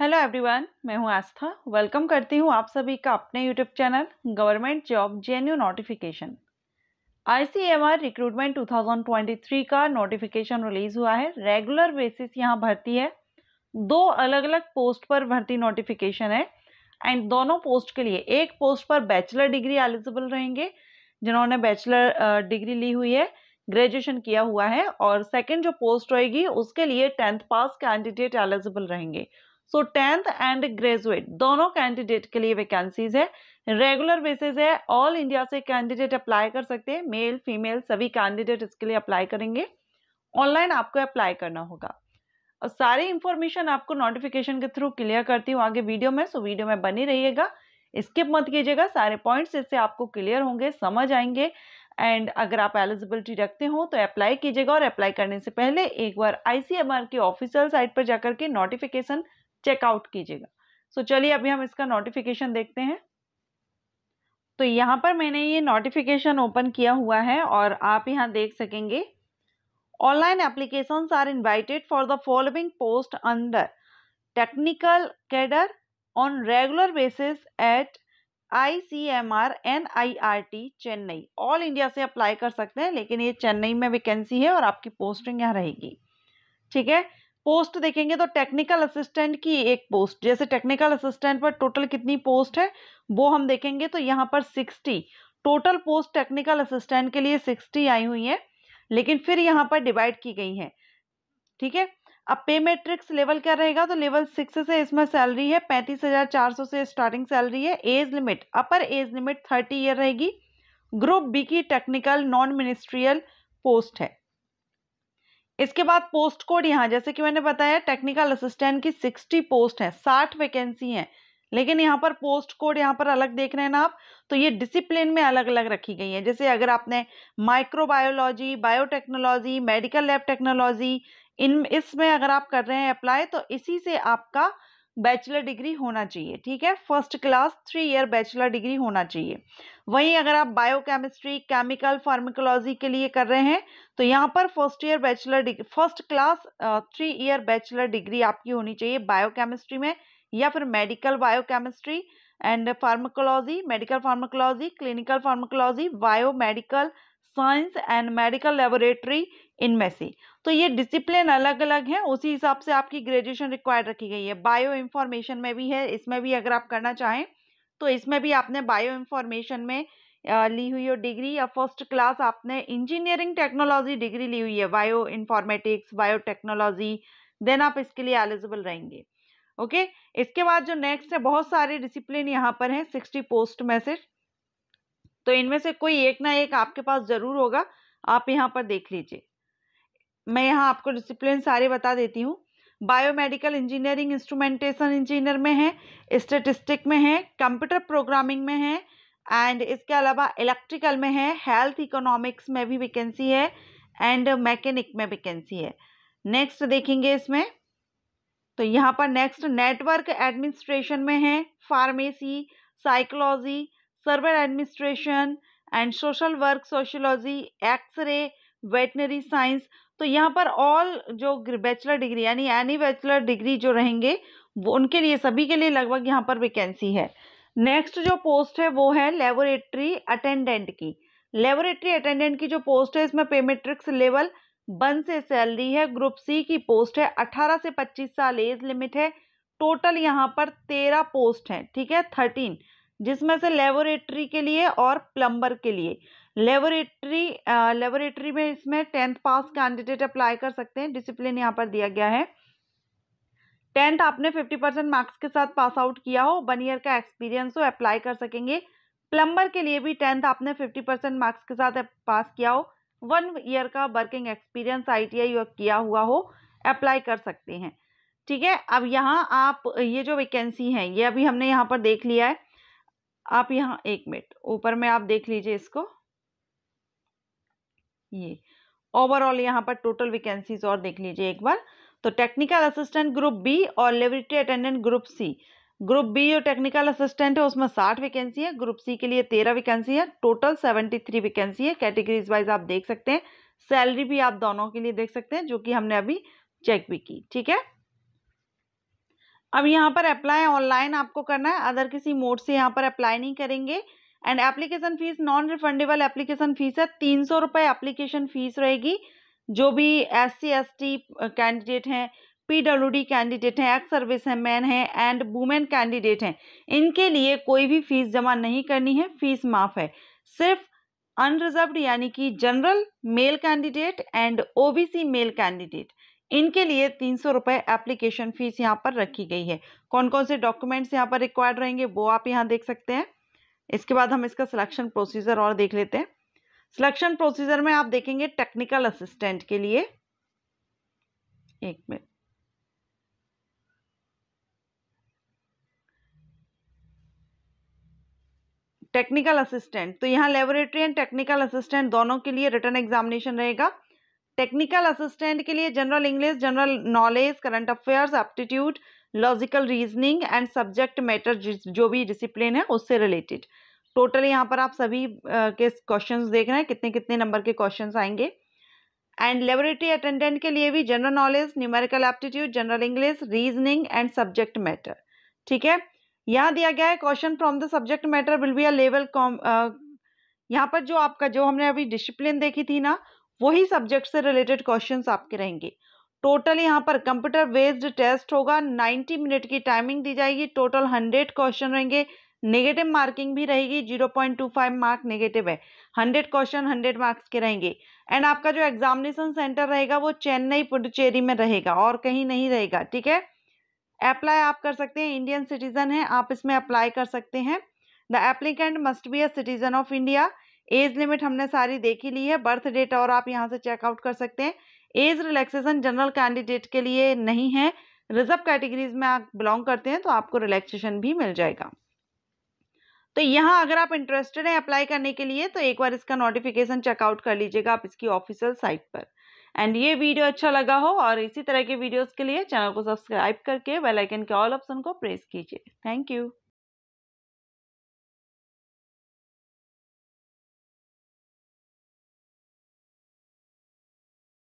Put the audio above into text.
Hello everyone मैं हूं आस्था welcome करती हूं आप सभी का अपने YouTube channel government job JNU notification ICMR recruitment 2023 का नोटिफिकेशन रिलीज हुआ है रेगुलर बेसिस यहां भर्ती है दो अलग अलग पोस्ट पर भर्ती नोटिफिकेशन है एंड दोनों पोस्ट के लिए एक पोस्ट पर बैचलर डिग्री एलिजिबल रहेंगे जिन्होंने बैचलर डिग्री ली हुई है ग्रेजुएशन किया हुआ है और सेकेंड जो पोस्ट रहेगी उसके लिए टेंथ पास कैंडिडेट एलिजिबल रहेंगे सो टेंथ एंड ग्रेजुएट दोनों कैंडिडेट के लिए वैकेंसीज है रेगुलर बेसिस है ऑल इंडिया से कैंडिडेट अप्लाई कर सकते हैं मेल फीमेल सभी कैंडिडेट इसके लिए अप्लाई करेंगे ऑनलाइन आपको अप्लाई करना होगा और सारी इंफॉर्मेशन आपको नोटिफिकेशन के थ्रू क्लियर करती हूँ आगे वीडियो में सो वीडियो में बनी रहिएगा स्किप मत कीजिएगा सारे पॉइंट्स इससे आपको क्लियर होंगे समझ आएंगे एंड अगर आप एलिजिबिलिटी रखते हो तो अप्लाई कीजिएगा और अप्लाई करने से पहले एक बार आईसीएमआर के ऑफिशियल साइट पर जाकर के नोटिफिकेशन चेकआउट कीजिएगा सो so, चलिए अभी हम इसका नोटिफिकेशन देखते हैं तो यहाँ पर मैंने ये नोटिफिकेशन ओपन किया हुआ है और आप यहाँ देख सकेंगे online application are invited for the following post under technical cadre on regular basis at I C M R N I R T Chennai all India से अप्लाई कर सकते हैं लेकिन ये चेन्नई में वैकेंसी है और आपकी पोस्टिंग यहाँ रहेगी ठीक है पोस्ट देखेंगे तो टेक्निकल असिस्टेंट की एक पोस्ट जैसे टेक्निकल असिस्टेंट पर टोटल कितनी पोस्ट है वो हम देखेंगे तो यहाँ पर sixty total post technical assistant के लिए सिक्सटी आई हुई है लेकिन फिर यहाँ पर डिवाइड की गई है ठीक है अब पे मेट्रिक्स लेवल क्या रहेगा तो लेवल सिक्स से इसमें सैलरी है पैंतीस हजार चार सौ से स्टार्टिंग सैलरी है age limit upper age limit thirty year रहेगी ग्रुप बी की टेक्निकल नॉन मिनिस्ट्रियल पोस्ट है इसके बाद पोस्ट कोड यहाँ जैसे कि मैंने बताया टेक्निकल असिस्टेंट की सिक्सटी पोस्ट है साठ वैकेंसी हैं लेकिन यहाँ पर पोस्ट कोड यहाँ पर अलग देख रहे हैं ना आप तो ये डिसिप्लिन में अलग अलग रखी गई है जैसे अगर आपने microbiology biotechnology medical lab technology इन इसमें अगर आप कर रहे हैं अप्लाई तो इसी से आपका बैचलर डिग्री होना चाहिए ठीक है first class three year bachelor degree होना चाहिए वहीं अगर आप बायोकेमिस्ट्री केमिकल फार्मेकोलॉजी के लिए कर रहे हैं तो यहाँ पर first year bachelor degree first class three year bachelor degree आपकी होनी चाहिए बायोकेमिस्ट्री में या फिर medical biochemistry and pharmacology medical pharmacology clinical pharmacology bio medical science and medical laboratory इनमें से तो ये डिसिप्लिन अलग अलग हैं उसी हिसाब से आपकी ग्रेजुएशन रिक्वायर्ड रखी गई है बायो इन्फॉर्मेशन में भी है इसमें भी अगर आप करना चाहें तो इसमें भी आपने बायो इन्फॉर्मेशन में ली हुई हो डिग्री या फर्स्ट क्लास आपने इंजीनियरिंग टेक्नोलॉजी डिग्री ली हुई है bio informatics bio technology then आप इसके लिए एलिजिबल रहेंगे ओके okay? इसके बाद जो नेक्स्ट है बहुत सारे डिसिप्लिन यहाँ पर हैं सिक्सटी पोस्ट में से तो इनमें से कोई एक ना एक आपके पास ज़रूर होगा आप यहाँ पर देख लीजिए मैं यहाँ आपको डिसिप्लिन सारे बता देती हूँ बायोमेडिकल इंजीनियरिंग इंस्ट्रूमेंटेशन इंजीनियर में है स्टेटिस्टिक में है कंप्यूटर प्रोग्रामिंग में है एंड इसके अलावा इलेक्ट्रिकल में है हेल्थ इकोनॉमिक्स में भी वैकेंसी है एंड मैकेनिक में वैकेंसी है नेक्स्ट देखेंगे इसमें तो यहाँ पर नेक्स्ट नेटवर्क एडमिनिस्ट्रेशन में है pharmacy psychology server administration and social work sociology X-ray veterinary science तो यहाँ पर ऑल जो बैचलर डिग्री यानी एनी बैचलर डिग्री जो रहेंगे वो उनके लिए सभी के लिए लगभग यहाँ पर वैकेंसी है नेक्स्ट जो पोस्ट है वो है लेबोरेटरी अटेंडेंट की लेबोरेटरी अटेंडेंट की जो पोस्ट है इसमें पेमेट्रिक्स लेवल वन से सैलरी है ग्रुप सी की पोस्ट है अठारह से पच्चीस साल एज लिमिट है टोटल यहाँ पर तेरह पोस्ट हैं ठीक है थर्टीन है? जिसमें से लेबोरेटरी के लिए और प्लम्बर के लिए लेबोरेटरी लेबोरेटरी में इसमें टेंथ पास कैंडिडेट अप्लाई कर सकते हैं डिसिप्लिन यहाँ पर दिया गया है टेंथ आपने फिफ्टी परसेंट मार्क्स के साथ पास आउट किया हो वन ईयर का एक्सपीरियंस हो अप्लाई कर सकेंगे प्लम्बर के लिए भी टेंथ आपने फिफ्टी परसेंट मार्क्स के साथ पास किया हो वन ईयर का वर्किंग एक्सपीरियंस आई किया हुआ हो अप्लाई कर सकते हैं ठीक है अब यहाँ आप ये जो वैकेंसी है ये अभी हमने यहाँ पर देख लिया है आप यहाँ एक मिनट ऊपर में आप देख लीजिए इसको ये ओवरऑल यहाँ पर टोटल वैकेंसीज और देख लीजिए एक बार तो टेक्निकल असिस्टेंट ग्रुप बी और laboratory attendant group C group B जो टेक्निकल असिस्टेंट है उसमें साठ वैकेंसी है ग्रुप सी के लिए तेरह वैकेंसी है टोटल सेवेंटी थ्री वैकेंसी है कैटेगरीज वाइज आप देख सकते हैं सैलरी भी आप दोनों के लिए देख सकते हैं जो कि हमने अभी चेक भी की ठीक है अब यहाँ पर अप्लाई ऑनलाइन आपको करना है अदर किसी मोड से यहाँ पर अप्लाई नहीं करेंगे and application fees non refundable application fees है तीन सौ रुपये एप्लीकेशन फीस रहेगी जो भी S C S T candidate हैं पी डब्ल्यू डी कैंडिडेट हैं एक्स सर्विस है मैन हैं एंड वुमेन कैंडिडेट हैं इनके लिए कोई भी फीस जमा नहीं करनी है फीस माफ़ है सिर्फ अनरिजर्व यानी कि general male candidate and OBC male candidate इनके लिए तीन सौ रुपये एप्लीकेशन फीस यहाँ पर रखी गई है कौन कौन से डॉक्यूमेंट्स यहाँ पर रिक्वायर्ड रहेंगे वो आप यहाँ देख सकते हैं इसके बाद हम इसका सिलेक्शन प्रोसीजर और देख लेते हैं सिलेक्शन प्रोसीजर में आप देखेंगे टेक्निकल असिस्टेंट के लिए एक मिनट टेक्निकल असिस्टेंट तो यहाँ लेबोरेटरी एंड टेक्निकल असिस्टेंट दोनों के लिए रिटर्न एग्जामिनेशन रहेगा टेक्निकल असिस्टेंट के लिए general English general knowledge current affairs aptitude logical reasoning and subject matter जो भी डिसिप्लिन है उससे रिलेटेड टोटल यहाँ पर आप सभी के क्वेश्चंस देख रहे हैं कितने कितने नंबर के क्वेश्चंस आएंगे एंड लेबोरेटरी अटेंडेंट के लिए भी general knowledge numerical aptitude general English reasoning and subject matter ठीक है यहाँ दिया गया है question from the subject matter will be a level यहाँ पर जो आपका जो हमने अभी डिसिप्लिन देखी थी ना वही सब्जेक्ट से रिलेटेड क्वेश्चन आपके रहेंगे टोटल यहाँ पर कंप्यूटर बेस्ड टेस्ट होगा 90 मिनट की टाइमिंग दी जाएगी टोटल 100 क्वेश्चन रहेंगे नेगेटिव मार्किंग भी रहेगी 0.25 मार्क नेगेटिव है 100 क्वेश्चन 100 मार्क्स के रहेंगे एंड आपका जो एग्जामिनेशन सेंटर रहेगा वो चेन्नई पुडुचेरी में रहेगा और कहीं नहीं रहेगा ठीक है अप्लाई आप कर सकते हैं इंडियन सिटीजन है आप इसमें अप्लाई कर सकते हैं the applicant must be a citizen of India age limit हमने सारी देखी ली है बर्थ डेट और आप यहाँ से चेकआउट कर सकते हैं एज रिलैक्सेशन जनरल कैंडिडेट के लिए नहीं है रिजर्व कैटेगरीज में आप बिलोंग करते हैं तो आपको रिलैक्सेशन भी मिल जाएगा तो यहाँ अगर आप इंटरेस्टेड हैं अप्लाई करने के लिए तो एक बार इसका नोटिफिकेशन चेकआउट कर लीजिएगा आप इसकी ऑफिशियल साइट पर एंड ये वीडियो अच्छा लगा हो और इसी तरह के वीडियोस के लिए चैनल को सब्सक्राइब करके बेल आइकन के ऑल ऑप्शन को प्रेस कीजिए थैंक यू